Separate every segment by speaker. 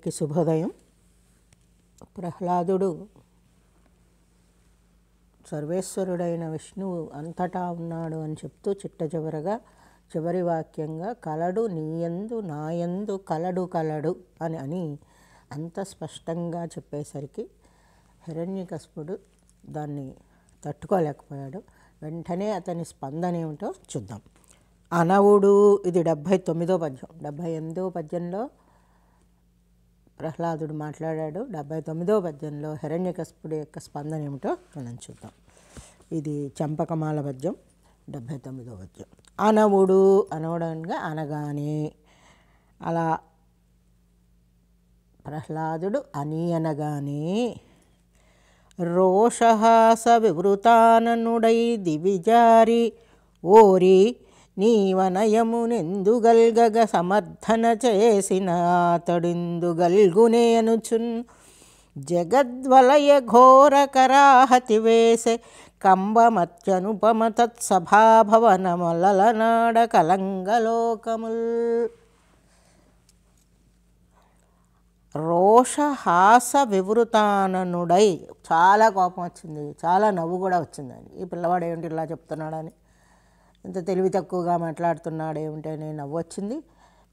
Speaker 1: అందరికీ శుభోదయం ప్రహ్లాదుడు సర్వేశ్వరుడైన విష్ణువు అంతటా ఉన్నాడు అని చెప్తూ చిట్ట చివరగా చివరి వాక్యంగా కలడు నీయందు నాయందు కలడు కలడు అని అని అంత స్పష్టంగా చెప్పేసరికి హిరణ్యకస్పుడు దాన్ని తట్టుకోలేకపోయాడు వెంటనే అతని స్పందన ఏమిటో చూద్దాం అనవుడు ఇది డెబ్భై తొమ్మిదో పద్యం డెబ్భై ఎనిమిదో పద్యంలో ప్రహ్లాదుడు మాట్లాడాడు డెబ్బై తొమ్మిదో పద్యంలో హిరణ్యకస్పుడి యొక్క స్పందన ఏమిటో మనం చూద్దాం ఇది చంపకమాల పద్యం డెబ్బై తొమ్మిదో పద్యం అనవుడు అనవడంగా అనగానే అలా ప్రహ్లాదుడు అని అనగానే రోషహాస వివృతాననుడై దివిజారి ఓరి నీ వనయమునెందుగల్గగ సమర్థన చేసిన అతడిందుగల్గునే అనుచున్ జగద్వలయ కరాహతి వేసే కంబమత్యనుపమ తత్సభాభవనమలనాడ కలంగలోకముల్ రోషహాస వివృతాననుడై చాలా కోపం వచ్చింది చాలా నవ్వు కూడా వచ్చిందండి ఈ పిల్లవాడు ఏమిటి ఇలా చెప్తున్నాడని ఇంత తెలివి తక్కువగా మాట్లాడుతున్నాడు ఏమిటని నవ్వొచ్చింది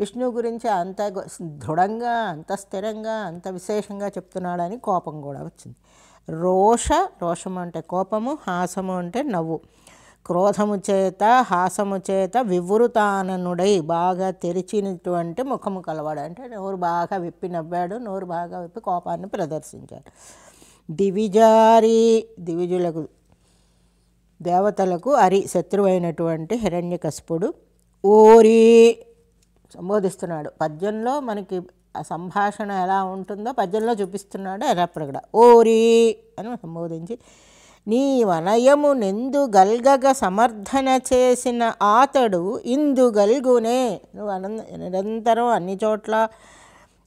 Speaker 1: విష్ణువు గురించి అంత దృఢంగా అంత స్థిరంగా అంత విశేషంగా చెప్తున్నాడని కోపం కూడా వచ్చింది రోష రోషము అంటే కోపము హాసము అంటే నవ్వు క్రోధము చేత హాసము చేత వివృతాననుడై బాగా తెరిచినటువంటి ముఖము కలవాడు అంటే నోరు బాగా విప్పి నవ్వాడు నోరు బాగా విప్పి కోపాన్ని ప్రదర్శించాడు దివిజారి దివిజులకు దేవతలకు అరి శత్రువైనటువంటి హిరణ్యకశపుడు ఓరి సంబోధిస్తున్నాడు పద్యంలో మనకి ఆ సంభాషణ ఎలా ఉంటుందో పద్యంలో చూపిస్తున్నాడు ఎల్లప్పుడు ప్రగడ ఓరి అని సంబోధించి నీ వలయము నిందు గల్గగ సమర్థన చేసిన ఆతడు ఇందు గల్గునే నువ్వు నిరంతరం అన్ని చోట్ల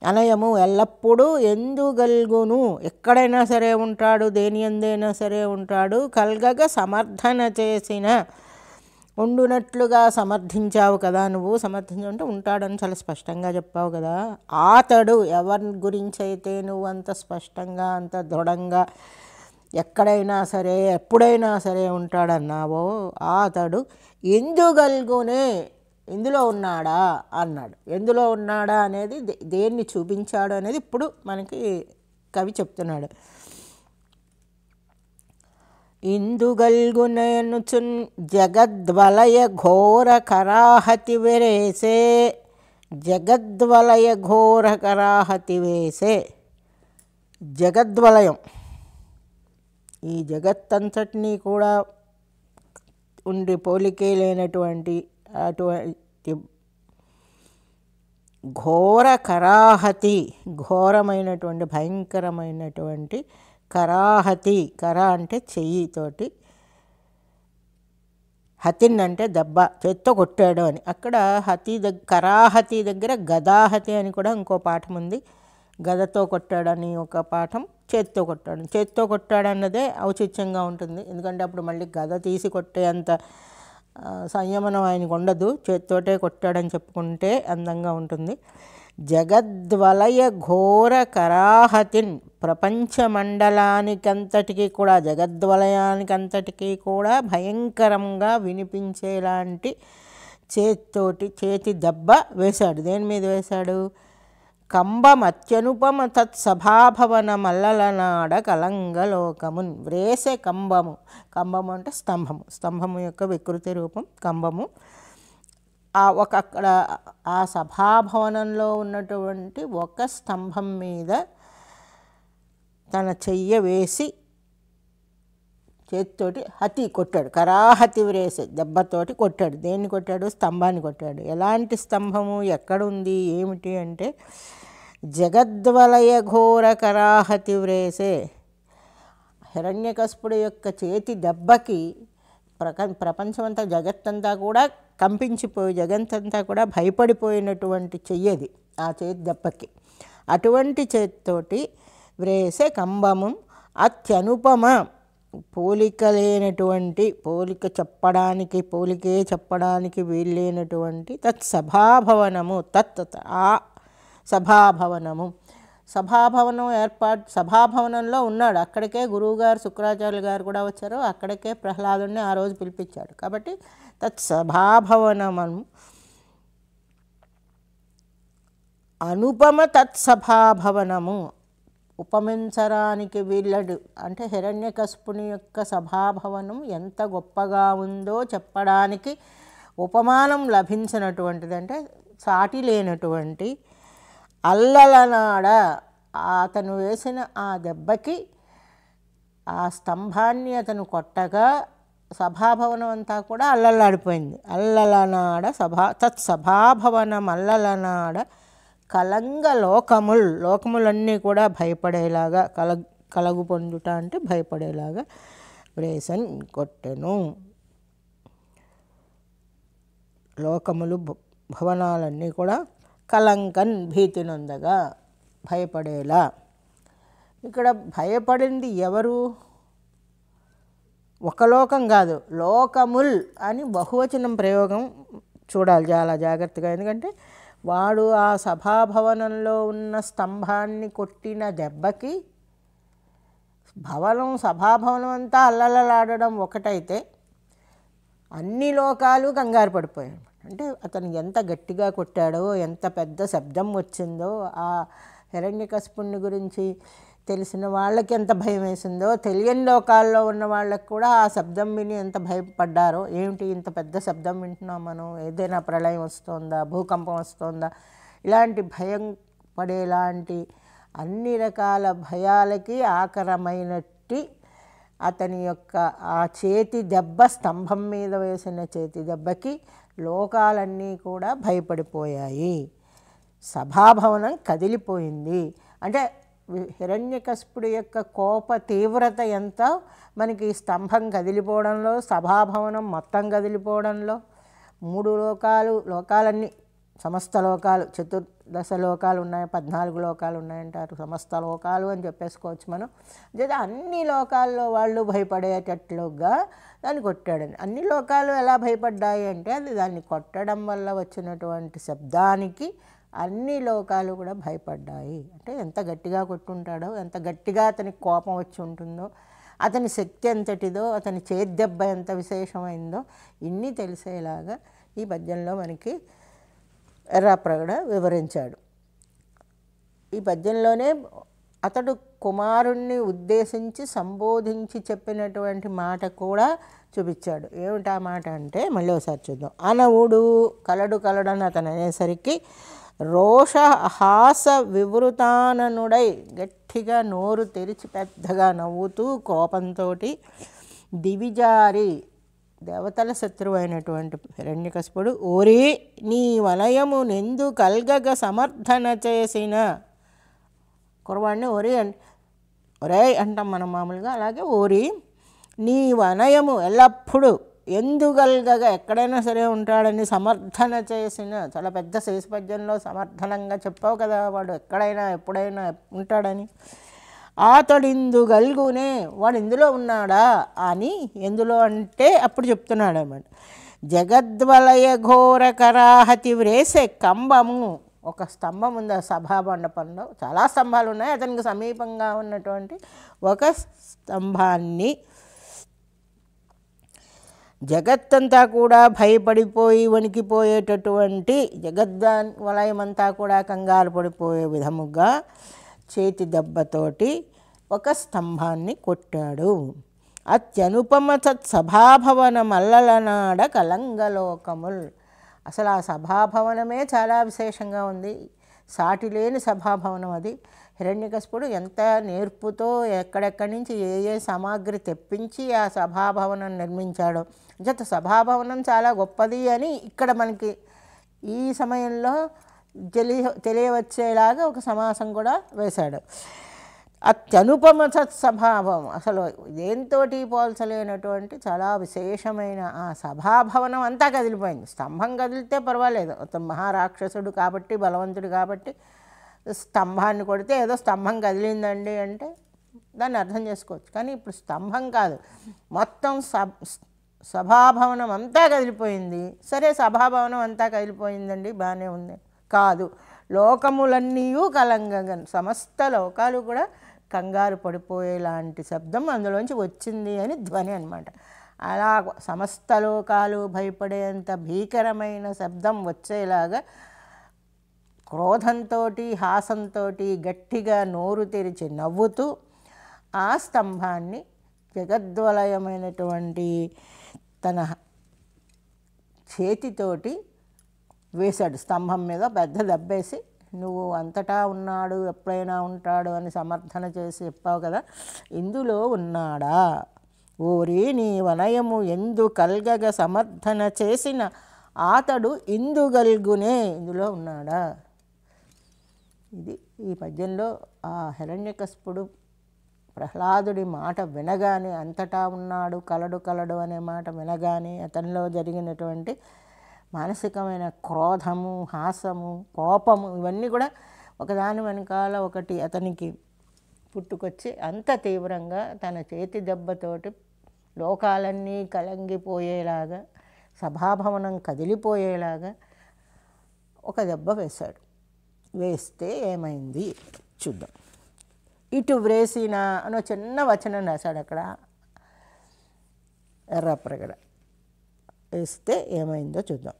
Speaker 1: అనయము ఎల్లప్పుడూ ఎందుగల్గును ఎక్కడైనా సరే ఉంటాడు దేని ఎందైనా సరే ఉంటాడు కల్గగ సమర్థన చేసిన ఉండునట్లుగా సమర్థించావు కదా నువ్వు సమర్థించమంటే ఉంటాడని చాలా స్పష్టంగా చెప్పావు కదా ఆతడు ఎవరి గురించి అయితే నువ్వు అంత స్పష్టంగా అంత దృఢంగా ఎక్కడైనా సరే ఎప్పుడైనా సరే ఉంటాడన్నావో ఆతడు ఎందుగల్గునే ఇందులో ఉన్నాడా అన్నాడు ఎందులో ఉన్నాడా అనేది దేన్ని చూపించాడు అనేది ఇప్పుడు మనకి కవి చెప్తున్నాడు ఇందుగల్గునయనుచున్ జగద్వలయ ఘోర కరాహతి వెరేసే జగద్వలయ ఘోర కరాహతి వేసే జగద్వలయం ఈ జగత్తంతటినీ కూడా ఉండి పోలికే లేనటువంటి అటువంటి ఘోర కరాహతి ఘోరమైనటువంటి భయంకరమైనటువంటి కరాహతి కర అంటే చెయ్యితోటి హతిన్ అంటే దెబ్బ చేత్తో కొట్టాడు అని అక్కడ హతి దగ్గర కరాహతి దగ్గర గదాహతి అని కూడా ఇంకో పాఠం ఉంది గదతో కొట్టాడని ఒక పాఠం చేత్తో కొట్టాడు చేత్తో కొట్టాడన్నదే ఔచిత్యంగా ఉంటుంది ఎందుకంటే అప్పుడు మళ్ళీ గద తీసి కొట్టేంత సంయమనం ఆయనకు ఉండదు చేత్తోటే కొట్టాడని చెప్పుకుంటే అందంగా ఉంటుంది జగద్వలయ ఘోర కరాహతిన్ ప్రపంచమండలానికంతటికీ కూడా జగద్వలయానికంతటికీ కూడా భయంకరంగా వినిపించేలాంటి చేత్తోటి చేతి దెబ్బ వేశాడు దేని మీద వేశాడు కంబమత్యనుపమ తత్సభాభవన మల్లలనాడ కలంగలోకమున్ వ్రేసే కంబము కంబము అంటే స్తంభము స్తంభము యొక్క వికృతి రూపం కంబము ఆ ఒక అక్కడ ఆ సభాభవనంలో ఉన్నటువంటి ఒక స్తంభం మీద తన చెయ్య వేసి చేతితోటి హతి కొట్టాడు కరాహతి వ్రేసే దెబ్బతోటి కొట్టాడు దేన్ని కొట్టాడు స్తంభాన్ని కొట్టాడు ఎలాంటి స్తంభము ఎక్కడుంది ఏమిటి అంటే జగద్వలయ ఘోర కరాహతి వ్రేసే హిరణ్యకస్పుడు యొక్క చేతి దెబ్బకి ప్రక ప్రపంచమంతా జగత్తంతా కూడా కంపించిపోయి జగంతంతా కూడా భయపడిపోయినటువంటి చెయ్యది ఆ చేతి దెబ్బకి అటువంటి చేతితోటి వ్రేసే కంబము అత్యనుపమ పోలిక లేనటువంటి పోలిక చెప్పడానికి పోలికే చెప్పడానికి వీల్లేనటువంటి తత్ సభాభవనము తత్ ఆ సభాభవనము సభాభవనం ఏర్పాటు సభాభవనంలో ఉన్నాడు అక్కడికే గురువుగారు శుక్రాచార్యులు గారు కూడా వచ్చారు అక్కడికే ప్రహ్లాదుని ఆ రోజు పిలిపించాడు కాబట్టి తత్ సభాభవనము అనుపమ తత్సభాభవనము ఉపమించరానికి వీళ్ళడు అంటే హిరణ్యకశుపుని యొక్క సభాభవనం ఎంత గొప్పగా ఉందో చెప్పడానికి ఉపమానం లభించినటువంటిది అంటే సాటి లేనటువంటి అల్లలనాడ అతను వేసిన ఆ దెబ్బకి ఆ స్తంభాన్ని అతను కొట్టగా సభాభవనం అంతా కూడా అల్లలాడిపోయింది అల్లలనాడ సభా తత్ సభాభవనం అల్లలనాడ కలంగ లోకముల్ లోకములన్నీ కూడా భయపడేలాగా కల కలగు పొందుట అంటే భయపడేలాగా వ్రేసన్ కొట్టెను లోకములు భవనాలన్నీ కూడా కలంకన్ భీతినందగా భయపడేలా ఇక్కడ భయపడింది ఎవరు ఒక లోకం కాదు లోకముల్ అని బహువచనం ప్రయోగం చూడాలి చాలా జాగ్రత్తగా ఎందుకంటే వాడు ఆ సభాభవనంలో ఉన్న స్తంభాన్ని కొట్టిన దెబ్బకి భవనం సభాభవనం అంతా అల్లలలాడడం ఒకటైతే అన్ని లోకాలు కంగారు పడిపోయాడు అంటే అతను ఎంత గట్టిగా కొట్టాడో ఎంత పెద్ద శబ్దం వచ్చిందో ఆ హిరణ్యకశిపుణ్ణి గురించి తెలిసిన వాళ్ళకి ఎంత భయం వేసిందో తెలియని లోకాల్లో ఉన్న వాళ్ళకి కూడా ఆ శబ్దం విని ఎంత భయపడ్డారో ఏమిటి ఇంత పెద్ద శబ్దం వింటున్నాం మనం ఏదైనా ప్రళయం వస్తుందా భూకంపం వస్తుందా ఇలాంటి భయం పడేలాంటి అన్ని రకాల భయాలకి ఆకరమైనట్టి అతని యొక్క ఆ చేతి దెబ్బ స్తంభం మీద వేసిన చేతి దెబ్బకి లోకాలన్నీ కూడా భయపడిపోయాయి సభాభవనం కదిలిపోయింది అంటే హిరణ్యకశపుడు యొక్క కోప తీవ్రత ఎంత మనకి స్తంభం కదిలిపోవడంలో సభాభవనం మొత్తం కదిలిపోవడంలో మూడు లోకాలు లోకాలన్నీ సమస్త లోకాలు చతుర్దశ లోకాలు ఉన్నాయి పద్నాలుగు లోకాలు ఉన్నాయంటారు సమస్త లోకాలు అని చెప్పేసుకోవచ్చు మనం లేదా అన్ని లోకాల్లో వాళ్ళు భయపడేటట్లుగా దాన్ని కొట్టాడని అన్ని లోకాలు ఎలా భయపడ్డాయి అంటే అది దాన్ని కొట్టడం వల్ల వచ్చినటువంటి శబ్దానికి అన్ని లోకాలు కూడా భయపడ్డాయి అంటే ఎంత గట్టిగా కొట్టుంటాడో ఎంత గట్టిగా అతనికి కోపం వచ్చి ఉంటుందో అతని శక్తి ఎంతటిదో అతని చేద్దెబ్బ ఎంత విశేషమైందో ఇన్ని తెలిసేలాగా ఈ పద్యంలో మనకి ఎర్రాప్రగడ వివరించాడు ఈ పద్యంలోనే అతడు కుమారుణ్ణి ఉద్దేశించి సంబోధించి చెప్పినటువంటి మాట కూడా చూపించాడు ఏమిటా మాట అంటే మళ్ళీ ఒకసారి చూద్దాం అనవుడు కలడు కలడు అని అతను అనేసరికి రోష హాస వివృతాననుడై గట్టిగా నోరు తెరిచి పెద్దగా నవ్వుతూ కోపంతో దివిజారి దేవతల శత్రువు అయినటువంటి హిరణ్యకశపుడు ఓరి నీ వలయము నిందు కల్గగ సమర్థన చేసిన కురవాణ్ణి ఓరి ఒరే అంటాం మనం మామూలుగా అలాగే ఓరి నీ వనయము ఎల్లప్పుడూ ఎందుగల్గగా ఎక్కడైనా సరే ఉంటాడని సమర్థన చేసిన చాలా పెద్ద శేషపద్యంలో సమర్థనంగా చెప్పావు కదా వాడు ఎక్కడైనా ఎప్పుడైనా ఉంటాడని అతడిందు గల్గునే వాడు ఇందులో ఉన్నాడా అని ఎందులో అంటే అప్పుడు చెప్తున్నాడు అనమాట జగద్వలయ ఘోర కరాహతి వ్రేసే కంబము ఒక స్తంభం ఉంది ఆ సభా మండపంలో చాలా స్తంభాలు ఉన్నాయి అతనికి సమీపంగా ఉన్నటువంటి ఒక స్తంభాన్ని జగత్తంతా కూడా భయపడిపోయి వణికిపోయేటటువంటి జగద్దాన్ వలయమంతా కూడా కంగారు పడిపోయే విధముగా చేతి దెబ్బతోటి ఒక స్తంభాన్ని కొట్టాడు అత్యనుపమ సభాభవనం అల్లలనాడ కలంగలోకముల్ అసలు ఆ సభాభవనమే చాలా విశేషంగా ఉంది సాటిలేని సభాభవనం అది హిరణ్యకశపుడు ఎంత నేర్పుతో ఎక్కడెక్కడి నుంచి ఏ ఏ సామాగ్రి తెప్పించి ఆ సభాభవనం నిర్మించాడో జత సభాభవనం చాలా గొప్పది అని ఇక్కడ మనకి ఈ సమయంలో తెలియ తెలియవచ్చేలాగా ఒక సమాసం కూడా వేశాడు అత్యనుపమ సత్సభాభవం అసలు దేంతో పోల్చలేనటువంటి చాలా విశేషమైన ఆ సభాభవనం అంతా కదిలిపోయింది స్తంభం కదిలితే పర్వాలేదు మహారాక్షసుడు కాబట్టి బలవంతుడు కాబట్టి స్తంభాన్ని కొడితే ఏదో స్తంభం కదిలిందండి అంటే దాన్ని అర్థం చేసుకోవచ్చు కానీ ఇప్పుడు స్తంభం కాదు మొత్తం సభాభవనం అంతా కదిలిపోయింది సరే సభాభవనం అంతా కదిలిపోయిందండి బాగానే ఉంది కాదు లోకములన్నీ కలంగగన్ సమస్త లోకాలు కూడా కంగారు పడిపోయేలాంటి శబ్దం అందులోంచి వచ్చింది అని ధ్వని అనమాట అలా సమస్త లోకాలు భయపడేంత భీకరమైన శబ్దం వచ్చేలాగా క్రోధంతో హాసంతో గట్టిగా నోరు తెరిచి నవ్వుతూ ఆ స్తంభాన్ని జగద్వలయమైనటువంటి తన చేతితోటి వేశాడు స్తంభం మీద పెద్ద దెబ్బేసి నువ్వు అంతటా ఉన్నాడు ఎప్పుడైనా ఉంటాడు అని సమర్థన చేసి చెప్పావు కదా ఇందులో ఉన్నాడా ఓరి నీ వనయము ఎందు కల్గగ సమర్థన చేసిన ఆతడు ఇందుగల్గునే ఇందులో ఉన్నాడా ఇది ఈ పద్యంలో ఆ హిరణ్యకస్పుడు ప్రహ్లాదుడి మాట వినగానే అంతటా ఉన్నాడు కలడు కలడు అనే మాట వినగానే అతనిలో జరిగినటువంటి మానసికమైన క్రోధము హాసము కోపము ఇవన్నీ కూడా ఒకదాని వెనకాల ఒకటి అతనికి పుట్టుకొచ్చి అంత తీవ్రంగా తన చేతి దెబ్బతోటి లోకాలన్నీ కలంగిపోయేలాగా సభాభవనం కదిలిపోయేలాగా ఒక దెబ్బ వేశాడు వేస్తే ఏమైంది చూద్దాం ఇటు వ్రేసిన అనో చిన్న వచనం రాశాడు అక్కడ ఎర్రప్రగడ ఇస్తే ఏమైందో చూద్దాం